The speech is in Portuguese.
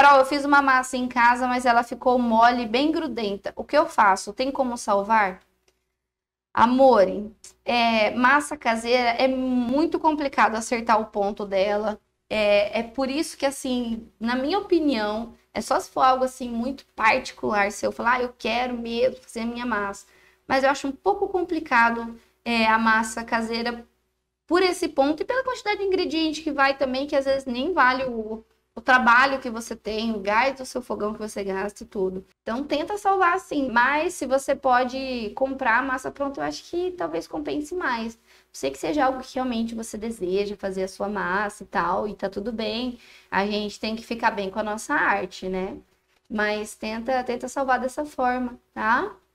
Carol, eu fiz uma massa em casa, mas ela ficou mole, bem grudenta. O que eu faço? Tem como salvar? Amor, é, massa caseira é muito complicado acertar o ponto dela. É, é por isso que, assim, na minha opinião, é só se for algo assim muito particular, se eu falar, ah, eu quero mesmo fazer a minha massa. Mas eu acho um pouco complicado é, a massa caseira por esse ponto e pela quantidade de ingrediente que vai também, que às vezes nem vale o, o trabalho que você tem, o gás do seu fogão que você gasta e tudo. Então tenta salvar assim, mas se você pode comprar massa pronta, eu acho que talvez compense mais. Sei que seja algo que realmente você deseja fazer a sua massa e tal, e tá tudo bem. A gente tem que ficar bem com a nossa arte, né? Mas tenta, tenta salvar dessa forma, tá?